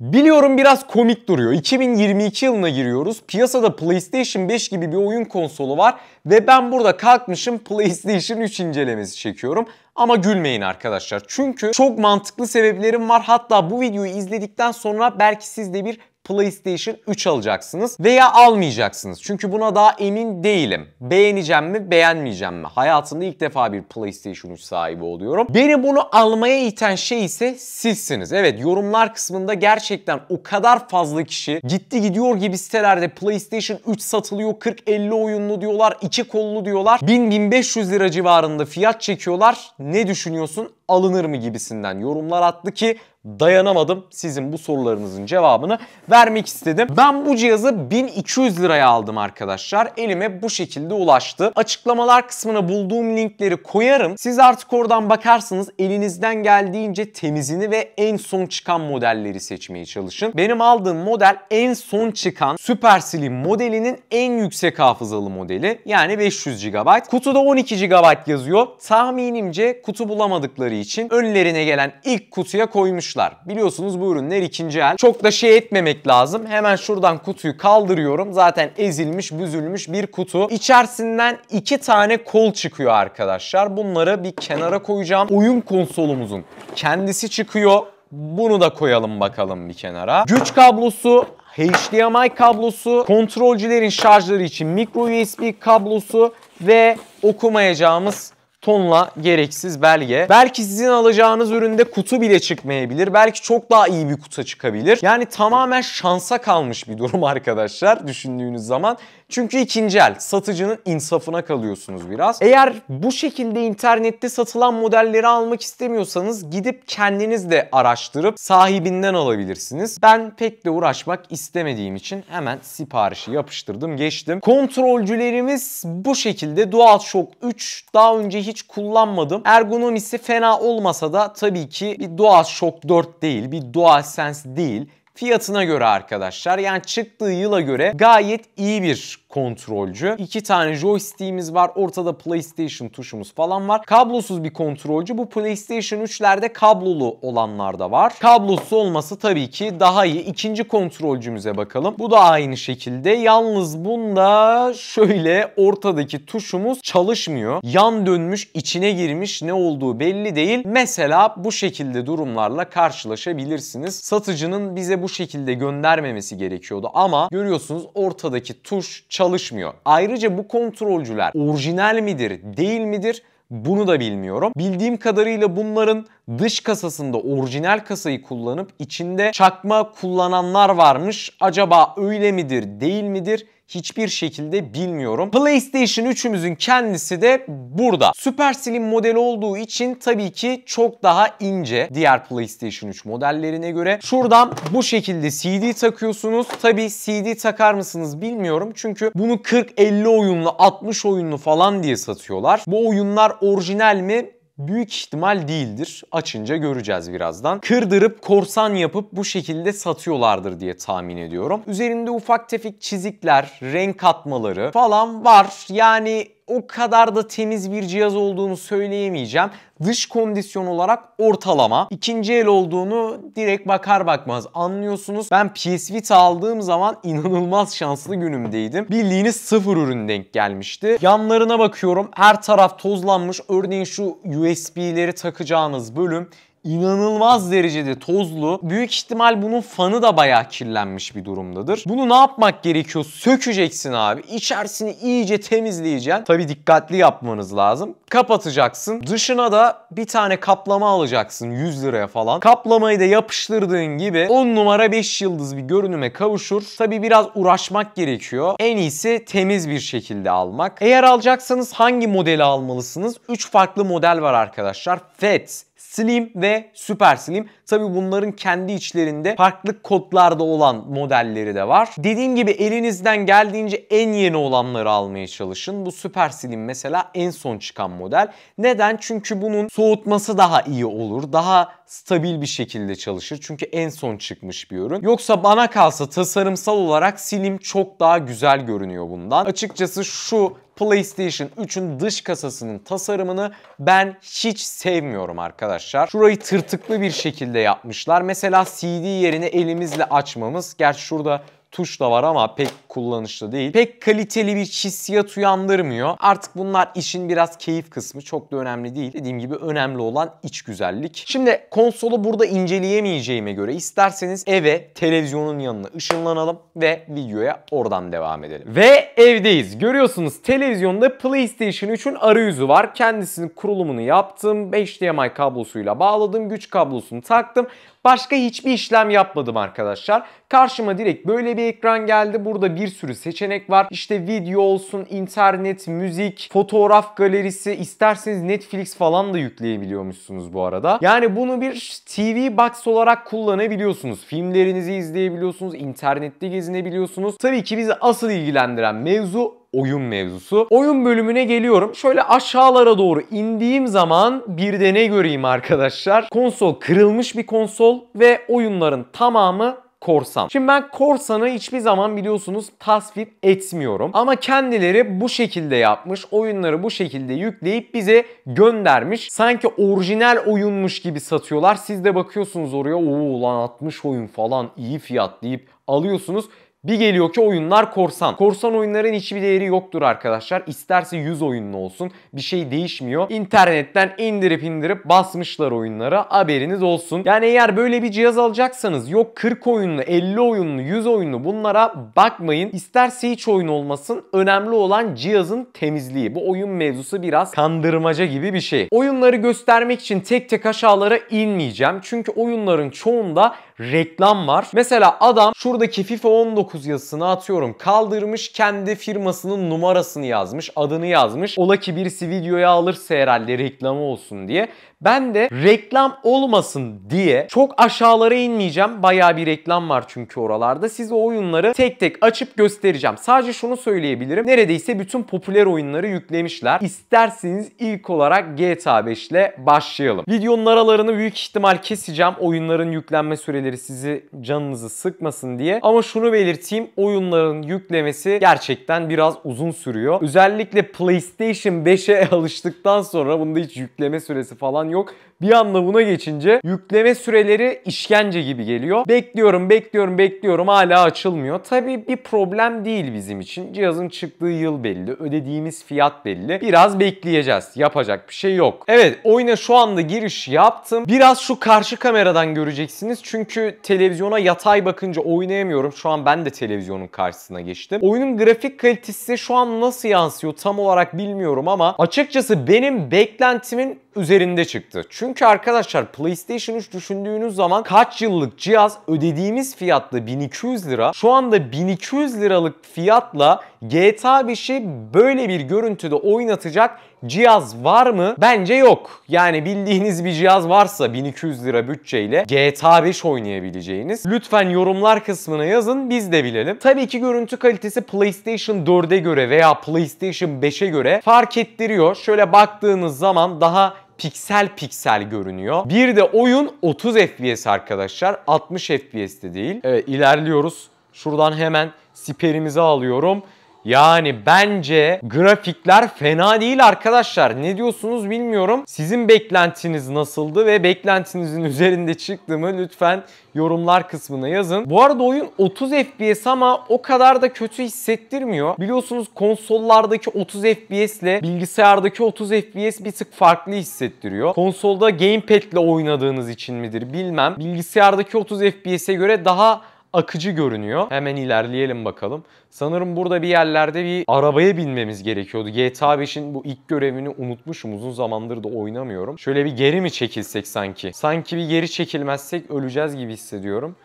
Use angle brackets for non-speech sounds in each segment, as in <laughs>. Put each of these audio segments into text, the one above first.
Biliyorum biraz komik duruyor. 2022 yılına giriyoruz. Piyasada PlayStation 5 gibi bir oyun konsolu var ve ben burada kalkmışım PlayStation 3 incelemesi çekiyorum. Ama gülmeyin arkadaşlar. Çünkü çok mantıklı sebeplerim var. Hatta bu videoyu izledikten sonra belki siz de bir PlayStation 3 alacaksınız veya almayacaksınız. Çünkü buna daha emin değilim. Beğeneceğim mi, beğenmeyeceğim mi? Hayatımda ilk defa bir PlayStation 3 sahibi oluyorum. Beni bunu almaya iten şey ise sizsiniz. Evet yorumlar kısmında gerçekten o kadar fazla kişi gitti gidiyor gibi sitelerde PlayStation 3 satılıyor, 40-50 oyunlu diyorlar, iki kollu diyorlar. 1000-1500 lira civarında fiyat çekiyorlar. Ne düşünüyorsun? Alınır mı gibisinden yorumlar attı ki dayanamadım. Sizin bu sorularınızın cevabını vermek istedim. Ben bu cihazı 1200 liraya aldım arkadaşlar. Elime bu şekilde ulaştı. Açıklamalar kısmına bulduğum linkleri koyarım. Siz artık oradan bakarsınız. Elinizden geldiğince temizini ve en son çıkan modelleri seçmeye çalışın. Benim aldığım model en son çıkan Super Slim modelinin en yüksek hafızalı modeli. Yani 500 GB. Kutuda 12 GB yazıyor. Tahminimce kutu bulamadıkları için önlerine gelen ilk kutuya koymuş satmışlar. Biliyorsunuz bu ürünler ikinci el. Çok da şey etmemek lazım. Hemen şuradan kutuyu kaldırıyorum. Zaten ezilmiş, büzülmüş bir kutu. İçerisinden iki tane kol çıkıyor arkadaşlar. Bunları bir kenara koyacağım. Oyun konsolumuzun kendisi çıkıyor. Bunu da koyalım bakalım bir kenara. Güç kablosu HDMI kablosu, kontrolcülerin şarjları için micro USB kablosu ve okumayacağımız tonla gereksiz belge. Belki sizin alacağınız üründe kutu bile çıkmayabilir. Belki çok daha iyi bir kuta çıkabilir. Yani tamamen şansa kalmış bir durum <laughs> arkadaşlar düşündüğünüz zaman. Çünkü ikinci el satıcının insafına kalıyorsunuz biraz. Eğer bu şekilde internette satılan modelleri almak istemiyorsanız gidip kendiniz de araştırıp sahibinden alabilirsiniz. Ben pek de uğraşmak istemediğim için hemen siparişi yapıştırdım geçtim. Kontrolcülerimiz bu şekilde DualShock 3 daha önce hiç kullanmadım. Ergonomisi fena olmasa da tabii ki bir DualShock 4 değil, bir DualSense değil fiyatına göre arkadaşlar. Yani çıktığı yıla göre gayet iyi bir kontrolcü. İki tane joystick'imiz var. Ortada PlayStation tuşumuz falan var. Kablosuz bir kontrolcü. Bu PlayStation 3'lerde kablolu olanlar da var. Kablosuz olması tabii ki daha iyi. İkinci kontrolcümüze bakalım. Bu da aynı şekilde. Yalnız bunda şöyle ortadaki tuşumuz çalışmıyor. Yan dönmüş, içine girmiş ne olduğu belli değil. Mesela bu şekilde durumlarla karşılaşabilirsiniz. Satıcının bize bu bu şekilde göndermemesi gerekiyordu ama görüyorsunuz ortadaki tuş çalışmıyor. Ayrıca bu kontrolcüler orijinal midir değil midir bunu da bilmiyorum. Bildiğim kadarıyla bunların dış kasasında orijinal kasayı kullanıp içinde çakma kullananlar varmış. Acaba öyle midir değil midir? hiçbir şekilde bilmiyorum. PlayStation 3'ümüzün kendisi de burada. Super Slim modeli olduğu için tabii ki çok daha ince diğer PlayStation 3 modellerine göre. Şuradan bu şekilde CD takıyorsunuz. Tabii CD takar mısınız bilmiyorum. Çünkü bunu 40-50 oyunlu, 60 oyunlu falan diye satıyorlar. Bu oyunlar orijinal mi? Büyük ihtimal değildir. Açınca göreceğiz birazdan. Kırdırıp korsan yapıp bu şekilde satıyorlardır diye tahmin ediyorum. Üzerinde ufak tefek çizikler, renk katmaları falan var. Yani o kadar da temiz bir cihaz olduğunu söyleyemeyeceğim. Dış kondisyon olarak ortalama. İkinci el olduğunu direkt bakar bakmaz anlıyorsunuz. Ben PS Vita aldığım zaman inanılmaz şanslı günümdeydim. Bildiğiniz sıfır ürün denk gelmişti. Yanlarına bakıyorum her taraf tozlanmış. Örneğin şu USB'leri takacağınız bölüm inanılmaz derecede tozlu. Büyük ihtimal bunun fanı da bayağı kirlenmiş bir durumdadır. Bunu ne yapmak gerekiyor? Sökeceksin abi. İçerisini iyice temizleyeceksin. Tabi dikkatli yapmanız lazım. Kapatacaksın. Dışına da bir tane kaplama alacaksın 100 liraya falan. Kaplamayı da yapıştırdığın gibi 10 numara 5 yıldız bir görünüme kavuşur. Tabi biraz uğraşmak gerekiyor. En iyisi temiz bir şekilde almak. Eğer alacaksanız hangi modeli almalısınız? 3 farklı model var arkadaşlar. Fets Slim ve Super Slim. Tabi bunların kendi içlerinde farklı kodlarda olan modelleri de var. Dediğim gibi elinizden geldiğince en yeni olanları almaya çalışın. Bu Super Slim mesela en son çıkan model. Neden? Çünkü bunun soğutması daha iyi olur. Daha stabil bir şekilde çalışır. Çünkü en son çıkmış bir ürün. Yoksa bana kalsa tasarımsal olarak Slim çok daha güzel görünüyor bundan. Açıkçası şu PlayStation 3'ün dış kasasının tasarımını ben hiç sevmiyorum arkadaşlar. Şurayı tırtıklı bir şekilde yapmışlar. Mesela CD yerini elimizle açmamız. Gerçi şurada tuş da var ama pek kullanışlı değil. Pek kaliteli bir hissiyat uyandırmıyor. Artık bunlar işin biraz keyif kısmı çok da önemli değil. Dediğim gibi önemli olan iç güzellik. Şimdi konsolu burada inceleyemeyeceğime göre isterseniz eve televizyonun yanına ışınlanalım ve videoya oradan devam edelim. Ve evdeyiz. Görüyorsunuz televizyonda PlayStation 3'ün arayüzü var. Kendisinin kurulumunu yaptım. HDMI kablosuyla bağladım. Güç kablosunu taktım. Başka hiçbir işlem yapmadım arkadaşlar. Karşıma direkt böyle bir ekran geldi. Burada bir sürü seçenek var. İşte video olsun, internet, müzik, fotoğraf galerisi, isterseniz Netflix falan da yükleyebiliyormuşsunuz bu arada. Yani bunu bir TV box olarak kullanabiliyorsunuz. Filmlerinizi izleyebiliyorsunuz, internette gezinebiliyorsunuz. Tabii ki bizi asıl ilgilendiren mevzu oyun mevzusu. Oyun bölümüne geliyorum. Şöyle aşağılara doğru indiğim zaman bir de ne göreyim arkadaşlar? Konsol kırılmış bir konsol ve oyunların tamamı korsan. Şimdi ben korsanı hiçbir zaman biliyorsunuz tasvip etmiyorum. Ama kendileri bu şekilde yapmış, oyunları bu şekilde yükleyip bize göndermiş. Sanki orijinal oyunmuş gibi satıyorlar. Siz de bakıyorsunuz oraya, ooo lan 60 oyun falan iyi fiyat deyip alıyorsunuz. Bir geliyor ki oyunlar korsan. Korsan oyunların hiçbir değeri yoktur arkadaşlar. İsterse 100 oyunlu olsun. Bir şey değişmiyor. İnternetten indirip indirip basmışlar oyunlara. Haberiniz olsun. Yani eğer böyle bir cihaz alacaksanız yok 40 oyunlu, 50 oyunlu, 100 oyunlu bunlara bakmayın. İsterse hiç oyun olmasın. Önemli olan cihazın temizliği. Bu oyun mevzusu biraz kandırmaca gibi bir şey. Oyunları göstermek için tek tek aşağılara inmeyeceğim. Çünkü oyunların çoğunda reklam var. Mesela adam şuradaki FIFA 19 yazısını atıyorum kaldırmış kendi firmasının numarasını yazmış adını yazmış. Ola ki birisi videoya alırsa herhalde reklamı olsun diye. Ben de reklam olmasın diye çok aşağılara inmeyeceğim. Baya bir reklam var çünkü oralarda. Size oyunları tek tek açıp göstereceğim. Sadece şunu söyleyebilirim. Neredeyse bütün popüler oyunları yüklemişler. İsterseniz ilk olarak GTA 5 ile başlayalım. Videonun aralarını büyük ihtimal keseceğim. Oyunların yüklenme süreleri sizi canınızı sıkmasın diye. Ama şunu belirteyim. Oyunların yüklemesi gerçekten biraz uzun sürüyor. Özellikle PlayStation 5'e <laughs> alıştıktan sonra bunda hiç yükleme süresi falan yok yok. Bir anda buna geçince yükleme süreleri işkence gibi geliyor. Bekliyorum, bekliyorum, bekliyorum hala açılmıyor. Tabii bir problem değil bizim için. Cihazın çıktığı yıl belli, ödediğimiz fiyat belli. Biraz bekleyeceğiz. Yapacak bir şey yok. Evet, oyuna şu anda giriş yaptım. Biraz şu karşı kameradan göreceksiniz. Çünkü televizyona yatay bakınca oynayamıyorum. Şu an ben de televizyonun karşısına geçtim. Oyunun grafik kalitesi şu an nasıl yansıyor tam olarak bilmiyorum ama açıkçası benim beklentimin üzerinde çıktı. Çünkü arkadaşlar PlayStation 3 düşündüğünüz zaman kaç yıllık cihaz ödediğimiz fiyatla 1200 lira. Şu anda 1200 liralık fiyatla GTA 5'i böyle bir görüntüde oynatacak cihaz var mı? Bence yok. Yani bildiğiniz bir cihaz varsa 1200 lira bütçeyle GTA 5 oynayabileceğiniz. Lütfen yorumlar kısmına yazın biz de bilelim. Tabii ki görüntü kalitesi PlayStation 4'e göre veya PlayStation 5'e göre fark ettiriyor. Şöyle baktığınız zaman daha piksel piksel görünüyor. Bir de oyun 30 FPS arkadaşlar. 60 FPS'te değil. Evet, ilerliyoruz. Şuradan hemen siperimizi alıyorum. Yani bence grafikler fena değil arkadaşlar. Ne diyorsunuz bilmiyorum. Sizin beklentiniz nasıldı ve beklentinizin <laughs> üzerinde çıktı mı lütfen yorumlar kısmına yazın. Bu arada oyun 30 FPS ama o kadar da kötü hissettirmiyor. Biliyorsunuz konsollardaki 30 FPS ile bilgisayardaki 30 FPS bir tık farklı hissettiriyor. Konsolda gamepad ile oynadığınız için midir bilmem. Bilgisayardaki 30 FPS'e göre daha akıcı görünüyor. Hemen ilerleyelim bakalım. Sanırım burada bir yerlerde bir arabaya binmemiz gerekiyordu. GTA 5'in bu ilk görevini unutmuşum. Uzun zamandır da oynamıyorum. Şöyle bir geri mi çekilsek sanki? Sanki bir geri çekilmezsek öleceğiz gibi hissediyorum.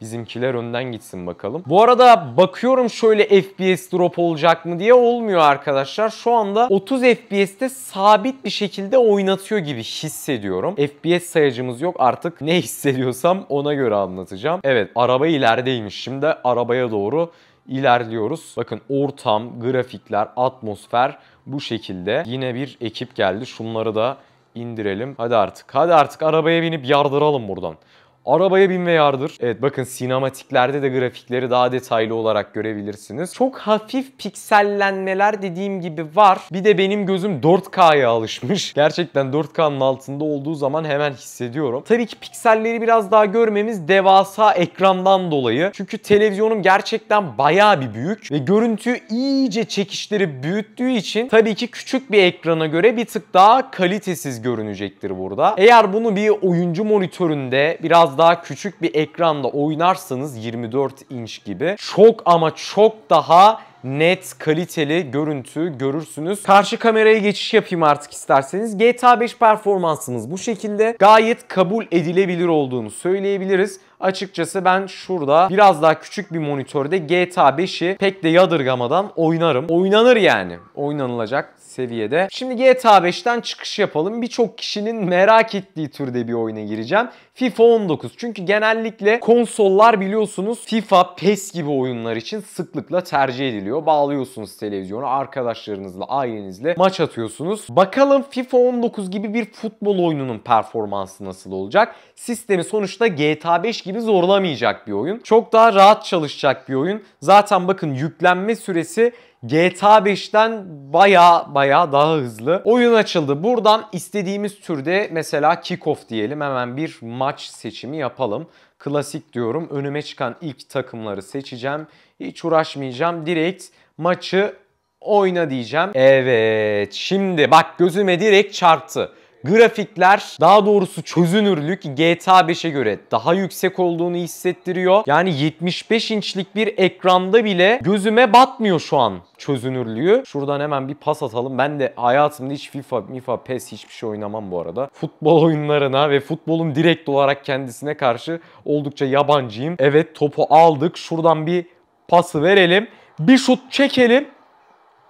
Bizimkiler önden gitsin bakalım. Bu arada bakıyorum şöyle FPS drop olacak mı diye olmuyor arkadaşlar. Şu anda 30 FPS'te sabit bir şekilde oynatıyor gibi hissediyorum. FPS sayacımız yok artık ne hissediyorsam ona göre anlatacağım. Evet araba ilerideymiş. Şimdi arabaya doğru ilerliyoruz. Bakın ortam, grafikler, atmosfer bu şekilde. Yine bir ekip geldi. Şunları da indirelim. Hadi artık. Hadi artık arabaya binip yardıralım buradan. Arabaya binme yardır. Evet bakın sinematiklerde de grafikleri daha detaylı olarak görebilirsiniz. Çok hafif piksellenmeler dediğim gibi var. Bir de benim gözüm 4K'ya alışmış. <laughs> Gerçekten 4K'nın altında olduğu zaman hemen hissediyorum. Tabii ki pikselleri biraz daha görmemiz devasa ekrandan dolayı. Çünkü televizyonum gerçekten bayağı bir büyük ve görüntüyü iyice çekişleri büyüttüğü için tabii ki küçük bir ekrana göre bir tık daha kalitesiz görünecektir burada. Eğer bunu bir oyuncu monitöründe biraz daha küçük bir ekranda oynarsanız 24 inç gibi çok ama çok daha net, kaliteli görüntü görürsünüz. Karşı kameraya geçiş yapayım artık isterseniz. GTA 5 performansımız bu şekilde. Gayet kabul edilebilir olduğunu söyleyebiliriz. Açıkçası ben şurada biraz daha küçük bir monitörde GTA 5'i pek de yadırgamadan oynarım. Oynanır yani. Oynanılacak seviyede. Şimdi GTA 5'ten çıkış yapalım. Birçok kişinin merak ettiği türde bir oyuna gireceğim. FIFA 19. Çünkü genellikle konsollar biliyorsunuz FIFA, PES gibi oyunlar için sıklıkla tercih ediliyor. Bağlıyorsunuz televizyonu, arkadaşlarınızla, ailenizle maç atıyorsunuz. Bakalım FIFA 19 gibi bir futbol oyununun performansı nasıl olacak? Sistemi sonuçta GTA 5 gibi zorlamayacak bir oyun. Çok daha rahat çalışacak bir oyun. Zaten bakın yüklenme süresi GTA 5'ten baya baya daha hızlı oyun açıldı. Buradan istediğimiz türde mesela kickoff diyelim hemen bir maç seçimi yapalım. Klasik diyorum önüme çıkan ilk takımları seçeceğim. Hiç uğraşmayacağım direkt maçı oyna diyeceğim. Evet şimdi bak gözüme direkt çarptı. Grafikler daha doğrusu çözünürlük GTA 5'e göre daha yüksek olduğunu hissettiriyor. Yani 75 inçlik bir ekranda bile gözüme batmıyor şu an çözünürlüğü. Şuradan hemen bir pas atalım. Ben de hayatımda hiç FIFA, MIFA, PES hiçbir şey oynamam bu arada. Futbol oyunlarına ve futbolun direkt olarak kendisine karşı oldukça yabancıyım. Evet topu aldık. Şuradan bir pası verelim. Bir şut çekelim.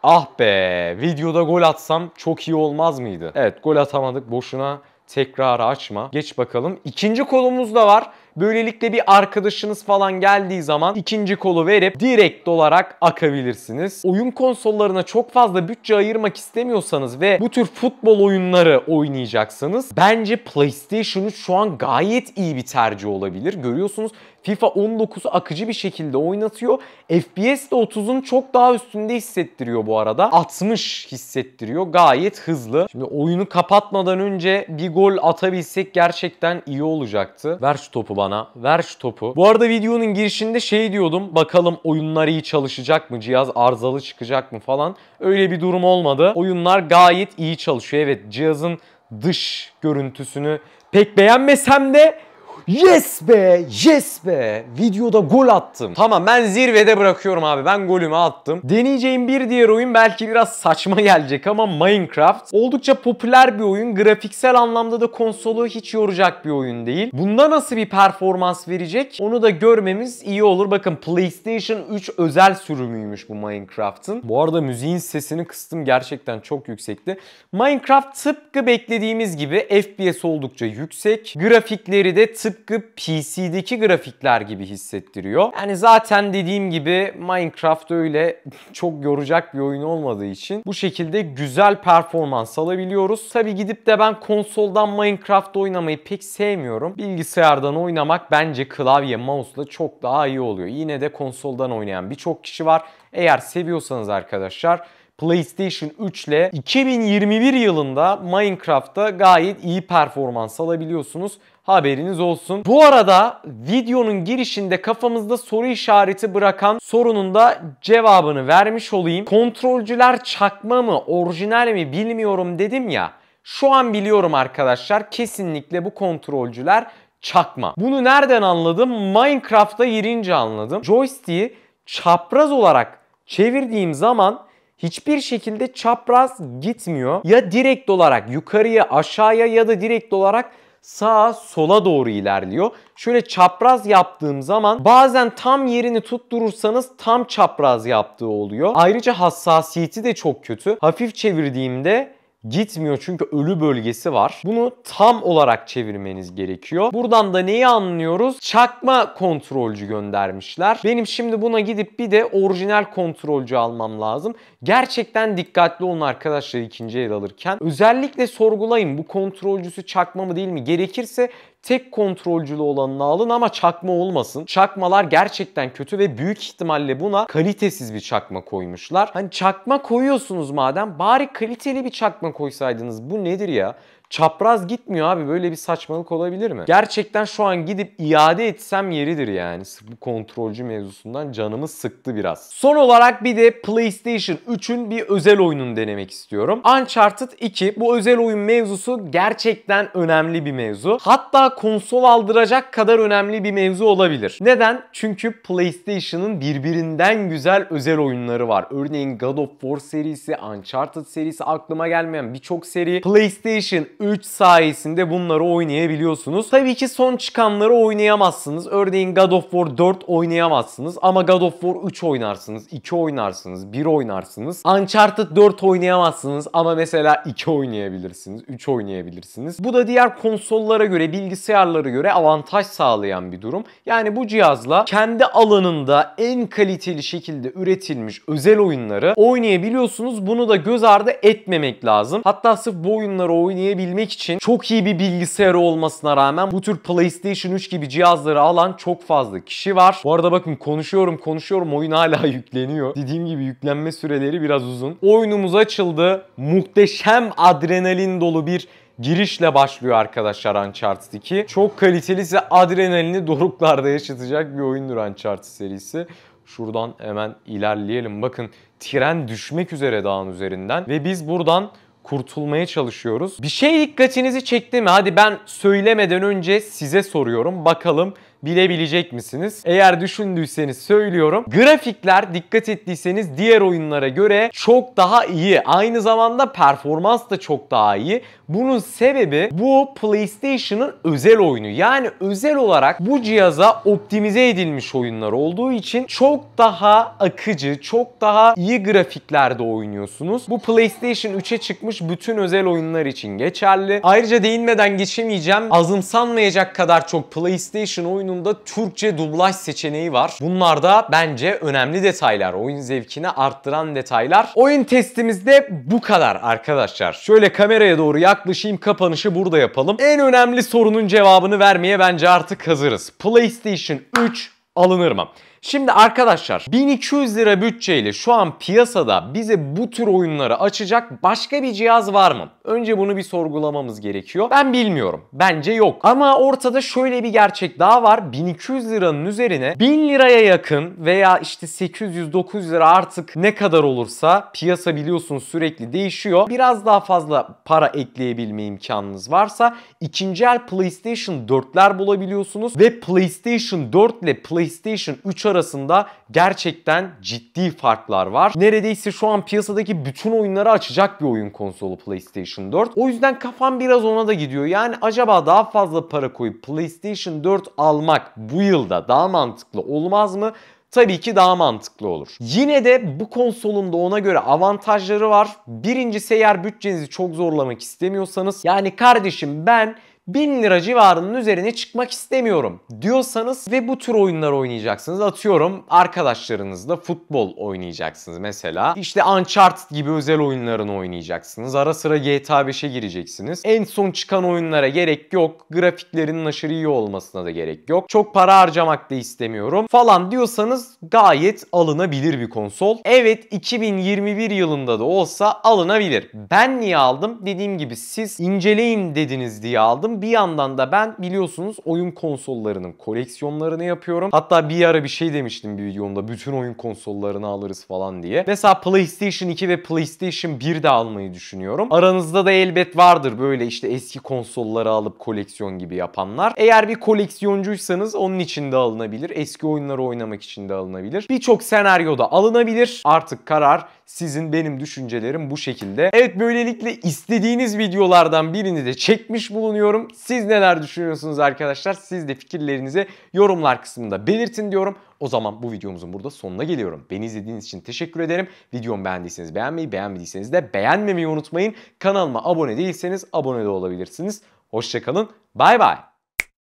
Ah be videoda gol atsam çok iyi olmaz mıydı? Evet gol atamadık boşuna tekrarı açma. Geç bakalım. İkinci kolumuz da var. Böylelikle bir arkadaşınız falan geldiği zaman ikinci kolu verip direkt olarak akabilirsiniz. Oyun konsollarına çok fazla bütçe ayırmak istemiyorsanız ve bu tür futbol oyunları oynayacaksanız bence PlayStation şu an gayet iyi bir tercih olabilir. Görüyorsunuz FIFA 19'u akıcı bir şekilde oynatıyor. FPS de 30'un çok daha üstünde hissettiriyor bu arada. 60 hissettiriyor. Gayet hızlı. Şimdi oyunu kapatmadan önce bir gol atabilsek gerçekten iyi olacaktı. Ver şu topu bana. Ver şu topu. Bu arada videonun girişinde şey diyordum. Bakalım oyunlar iyi çalışacak mı? Cihaz arızalı çıkacak mı falan. Öyle bir durum olmadı. Oyunlar gayet iyi çalışıyor. Evet cihazın dış görüntüsünü pek beğenmesem de Yes be! Yes be! Videoda gol attım. Tamam ben zirvede bırakıyorum abi. Ben golümü attım. Deneyeceğim bir diğer oyun belki biraz saçma gelecek ama Minecraft. Oldukça popüler bir oyun. Grafiksel anlamda da konsolu hiç yoracak bir oyun değil. Bunda nasıl bir performans verecek onu da görmemiz iyi olur. Bakın PlayStation 3 özel sürümüymüş bu Minecraft'ın. Bu arada müziğin sesini kıstım gerçekten çok yüksekti. Minecraft tıpkı beklediğimiz gibi FPS oldukça yüksek. Grafikleri de tıpkı tıpkı PC'deki grafikler gibi hissettiriyor. Yani zaten dediğim gibi Minecraft öyle <laughs> çok yoracak bir oyun olmadığı için bu şekilde güzel performans alabiliyoruz. Tabi gidip de ben konsoldan Minecraft oynamayı pek sevmiyorum. Bilgisayardan oynamak bence klavye mouse'la çok daha iyi oluyor. Yine de konsoldan oynayan birçok kişi var. Eğer seviyorsanız arkadaşlar PlayStation 3 ile 2021 yılında Minecraft'ta gayet iyi performans alabiliyorsunuz. Haberiniz olsun. Bu arada videonun girişinde kafamızda soru işareti bırakan sorunun da cevabını vermiş olayım. Kontrolcüler çakma mı, orijinal mi bilmiyorum dedim ya. Şu an biliyorum arkadaşlar kesinlikle bu kontrolcüler çakma. Bunu nereden anladım? Minecraft'a girince anladım. Joystick'i çapraz olarak çevirdiğim zaman hiçbir şekilde çapraz gitmiyor. Ya direkt olarak yukarıya aşağıya ya da direkt olarak sağa sola doğru ilerliyor. Şöyle çapraz yaptığım zaman bazen tam yerini tutturursanız tam çapraz yaptığı oluyor. Ayrıca hassasiyeti de çok kötü. Hafif çevirdiğimde gitmiyor çünkü ölü bölgesi var. Bunu tam olarak çevirmeniz gerekiyor. Buradan da neyi anlıyoruz? Çakma kontrolcü göndermişler. Benim şimdi buna gidip bir de orijinal kontrolcü almam lazım. Gerçekten dikkatli olun arkadaşlar ikinci el alırken. Özellikle sorgulayın bu kontrolcüsü çakma mı değil mi? Gerekirse Tek kontrolcülü olanını alın ama çakma olmasın. Çakmalar gerçekten kötü ve büyük ihtimalle buna kalitesiz bir çakma koymuşlar. Hani çakma koyuyorsunuz madem bari kaliteli bir çakma koysaydınız. Bu nedir ya? Çapraz gitmiyor abi böyle bir saçmalık olabilir mi? Gerçekten şu an gidip iade etsem yeridir yani. Bu kontrolcü mevzusundan canımı sıktı biraz. Son olarak bir de PlayStation 3'ün bir özel oyununu denemek istiyorum. Uncharted 2 bu özel oyun mevzusu gerçekten önemli bir mevzu. Hatta konsol aldıracak kadar önemli bir mevzu olabilir. Neden? Çünkü PlayStation'ın birbirinden güzel özel oyunları var. Örneğin God of War serisi, Uncharted serisi aklıma gelmeyen birçok seri. PlayStation 3 sayesinde bunları oynayabiliyorsunuz. Tabii ki son çıkanları oynayamazsınız. Örneğin God of War 4 oynayamazsınız ama God of War 3 oynarsınız, 2 oynarsınız, 1 oynarsınız. Uncharted 4 oynayamazsınız ama mesela 2 oynayabilirsiniz, 3 oynayabilirsiniz. Bu da diğer konsollara göre, bilgisayarlara göre avantaj sağlayan bir durum. Yani bu cihazla kendi alanında en kaliteli şekilde üretilmiş özel oyunları oynayabiliyorsunuz. Bunu da göz ardı etmemek lazım. Hatta sırf bu oyunları oynayabilirsiniz oynayabilmek için çok iyi bir bilgisayar olmasına rağmen bu tür PlayStation 3 gibi cihazları alan çok fazla kişi var. Bu arada bakın konuşuyorum konuşuyorum oyun hala <laughs> yükleniyor. Dediğim gibi yüklenme süreleri biraz uzun. Oyunumuz açıldı. Muhteşem adrenalin dolu bir girişle başlıyor arkadaşlar Uncharted 2. Çok kaliteli size adrenalini doruklarda yaşatacak bir oyundur Uncharted serisi. Şuradan hemen ilerleyelim. Bakın tren düşmek üzere dağın üzerinden ve biz buradan kurtulmaya çalışıyoruz. Bir şey dikkatinizi çekti mi? Hadi ben söylemeden önce size soruyorum. Bakalım bilebilecek misiniz? Eğer düşündüyseniz söylüyorum. Grafikler dikkat ettiyseniz diğer oyunlara göre çok daha iyi. Aynı zamanda performans da çok daha iyi. Bunun sebebi bu PlayStation'ın özel oyunu. Yani özel olarak bu cihaza optimize edilmiş oyunlar olduğu için çok daha akıcı, çok daha iyi grafiklerde oynuyorsunuz. Bu PlayStation 3'e çıkmış bütün özel oyunlar için geçerli. Ayrıca değinmeden geçemeyeceğim. Azımsanmayacak kadar çok PlayStation oyunu sunumunda Türkçe dublaj seçeneği var. Bunlar da bence önemli detaylar. Oyun zevkini arttıran detaylar. Oyun testimizde bu kadar arkadaşlar. Şöyle kameraya doğru yaklaşayım kapanışı burada yapalım. En önemli sorunun cevabını vermeye bence artık hazırız. PlayStation 3 alınır mı? Şimdi arkadaşlar 1200 lira bütçeyle şu an piyasada bize bu tür oyunları açacak başka bir cihaz var mı? Önce bunu bir sorgulamamız gerekiyor. Ben bilmiyorum. Bence yok. Ama ortada şöyle bir gerçek daha var. 1200 liranın üzerine 1000 liraya yakın veya işte 800-900 lira artık ne kadar olursa piyasa biliyorsun sürekli değişiyor. Biraz daha fazla para ekleyebilme imkanınız varsa ikinci el PlayStation 4'ler bulabiliyorsunuz ve PlayStation 4 ile PlayStation 3 arasında arasında gerçekten ciddi farklar var. Neredeyse şu an piyasadaki bütün oyunları açacak bir oyun konsolu PlayStation 4. O yüzden kafam biraz ona da gidiyor. Yani acaba daha fazla para koyup PlayStation 4 almak bu yılda daha mantıklı olmaz mı? tabii ki daha mantıklı olur. Yine de bu konsolun da ona göre avantajları var. Birincisi eğer bütçenizi çok zorlamak istemiyorsanız yani kardeşim ben 1000 lira civarının üzerine çıkmak istemiyorum diyorsanız ve bu tür oyunlar oynayacaksınız. Atıyorum arkadaşlarınızla futbol oynayacaksınız mesela. İşte Uncharted gibi özel oyunlarını oynayacaksınız. Ara sıra GTA 5'e gireceksiniz. En son çıkan oyunlara gerek yok. Grafiklerinin aşırı iyi olmasına da gerek yok. Çok para harcamak da istemiyorum falan diyorsanız gayet alınabilir bir konsol. Evet 2021 yılında da olsa alınabilir. Ben niye aldım? Dediğim gibi siz inceleyin dediniz diye aldım. Bir yandan da ben biliyorsunuz oyun konsollarının koleksiyonlarını yapıyorum. Hatta bir ara bir şey demiştim bir videomda bütün oyun konsollarını alırız falan diye. Mesela PlayStation 2 ve PlayStation 1 de almayı düşünüyorum. Aranızda da elbet vardır böyle işte eski konsolları alıp koleksiyon gibi yapanlar. Eğer bir koleksiyoncuysanız onun için de alınabilir. Eski oyunları oynamak için de alınabilir. Birçok senaryoda alınabilir. Artık karar sizin benim düşüncelerim bu şekilde. Evet böylelikle istediğiniz videolardan birini de çekmiş bulunuyorum. Siz neler düşünüyorsunuz arkadaşlar? Siz de fikirlerinizi yorumlar kısmında belirtin diyorum. O zaman bu videomuzun burada sonuna geliyorum. Beni izlediğiniz için teşekkür ederim. Videomu beğendiyseniz beğenmeyi, beğenmediyseniz de beğenmemeyi unutmayın. Kanalıma abone değilseniz abone de olabilirsiniz. Hoşçakalın. Bay bay.